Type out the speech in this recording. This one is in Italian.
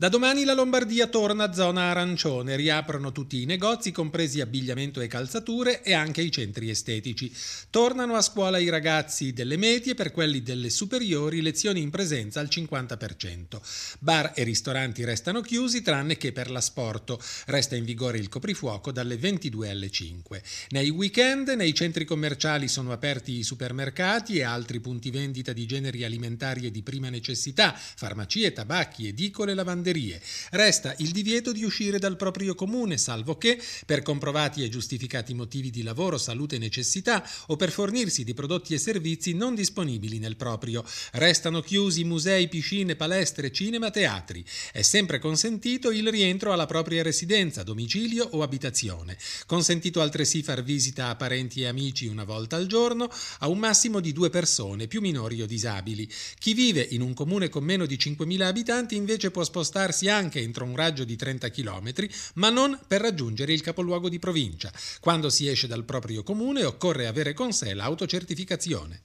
Da domani la Lombardia torna a zona arancione, riaprono tutti i negozi, compresi abbigliamento e calzature e anche i centri estetici. Tornano a scuola i ragazzi delle medie, per quelli delle superiori lezioni in presenza al 50%. Bar e ristoranti restano chiusi tranne che per l'asporto. Resta in vigore il coprifuoco dalle 22 alle 5. Nei weekend nei centri commerciali sono aperti i supermercati e altri punti vendita di generi alimentari e di prima necessità, farmacie, tabacchi, edicole, lavanderie lavanderie. Resta il divieto di uscire dal proprio comune, salvo che, per comprovati e giustificati motivi di lavoro, salute e necessità, o per fornirsi di prodotti e servizi non disponibili nel proprio. Restano chiusi musei, piscine, palestre, cinema, teatri. È sempre consentito il rientro alla propria residenza, domicilio o abitazione. Consentito altresì far visita a parenti e amici una volta al giorno, a un massimo di due persone, più minori o disabili. Chi vive in un comune con meno di 5.000 abitanti invece può spostare spostarsi anche entro un raggio di 30 km, ma non per raggiungere il capoluogo di provincia. Quando si esce dal proprio comune occorre avere con sé l'autocertificazione.